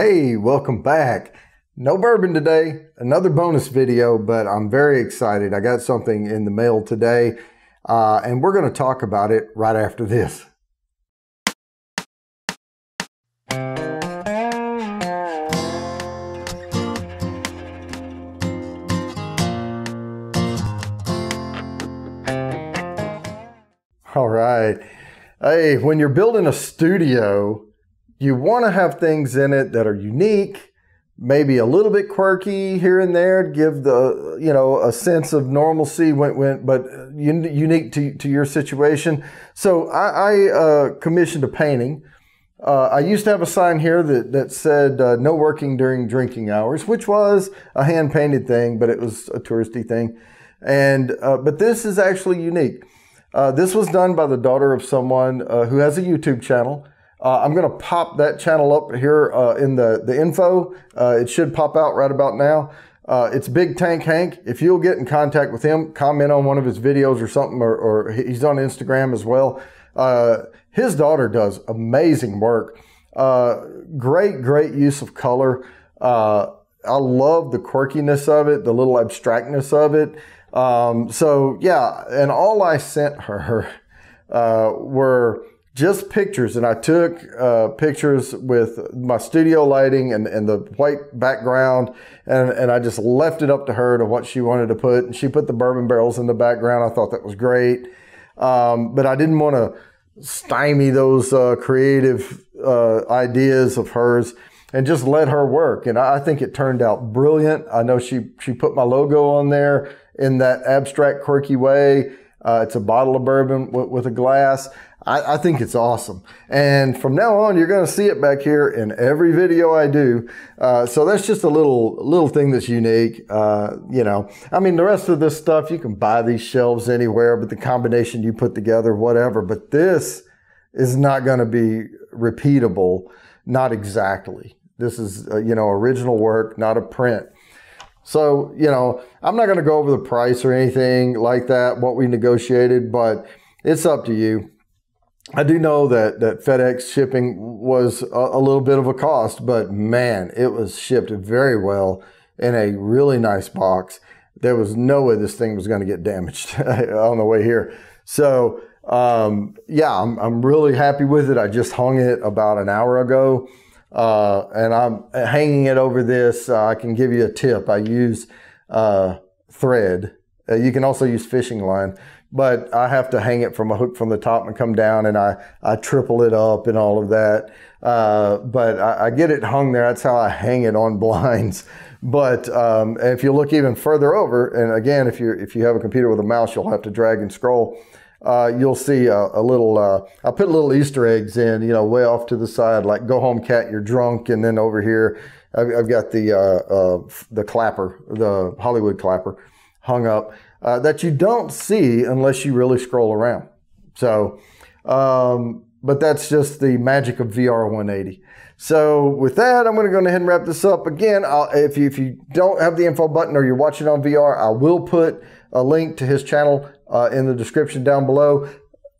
Hey, welcome back. No bourbon today, another bonus video, but I'm very excited. I got something in the mail today, uh, and we're going to talk about it right after this. All right. Hey, when you're building a studio, you want to have things in it that are unique, maybe a little bit quirky here and there to give the you know a sense of normalcy Went went, but unique to, to your situation so i, I uh, commissioned a painting uh, i used to have a sign here that, that said uh, no working during drinking hours which was a hand painted thing but it was a touristy thing and uh, but this is actually unique uh, this was done by the daughter of someone uh, who has a youtube channel uh, I'm going to pop that channel up here uh, in the, the info. Uh, it should pop out right about now. Uh, it's Big Tank Hank. If you'll get in contact with him, comment on one of his videos or something, or, or he's on Instagram as well. Uh, his daughter does amazing work. Uh, great, great use of color. I love the quirkiness of it, the little abstractness of it. Um, so yeah, and all I sent her were just pictures. And I took uh, pictures with my studio lighting and, and the white background. And, and I just left it up to her to what she wanted to put. And she put the bourbon barrels in the background. I thought that was great. Um, but I didn't want to stymie those uh, creative uh, ideas of hers and just let her work. And I think it turned out brilliant. I know she, she put my logo on there in that abstract, quirky way. Uh, it's a bottle of bourbon with a glass. I, I, think it's awesome. And from now on, you're going to see it back here in every video I do. Uh, so that's just a little little thing that's unique. Uh, you know, I mean, the rest of this stuff you can buy these shelves anywhere, but the combination you put together, whatever. But this is not going to be repeatable. Not exactly. This is uh, you know original work, not a print. So you know, I'm not going to go over the price or anything like that. What we negotiated, but it's up to you I do know that that FedEx shipping was a, a, little bit of a cost, but man, it was shipped very well in a really nice box. There was no way this thing was going to get damaged on the way here. So um, yeah, I'm, I'm really happy with it. I just hung it about an hour ago, uh, and I'm hanging it over this. Uh, I can give you a tip. I use uh, thread. Uh, you can also use fishing line but I have to hang it from a hook from the top and come down and I, I triple it up and all of that. Uh, but I, I, get it hung there. That's how I hang it on blinds. But um, if you look even further over, and again, if you if you have a computer with a mouse, you'll have to drag and scroll. Uh, you'll see a, a little. Uh, I put little Easter eggs in, you know, way off to the side, like "Go home, cat, you're drunk," and then over here, I've, I've got the uh, uh, the clapper, the Hollywood clapper hung up uh, that you don't see unless you really scroll around. So, um, but that's just the magic of VR 180. So with that, I'm going to go ahead and wrap this up. Again, I'll, if, you, if you don't have the info button or you're watching on VR, I will put a link to his channel uh, in the description down below.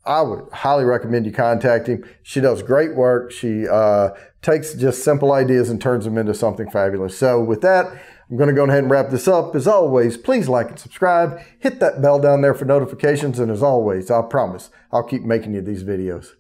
I would highly recommend you contact him. She does great work. She uh, takes just simple ideas and turns them into something fabulous. So with that, I'm going to go ahead and wrap this up. As always, please like and subscribe. Hit that bell down there for notifications. And as always, I promise I'll keep making you these videos.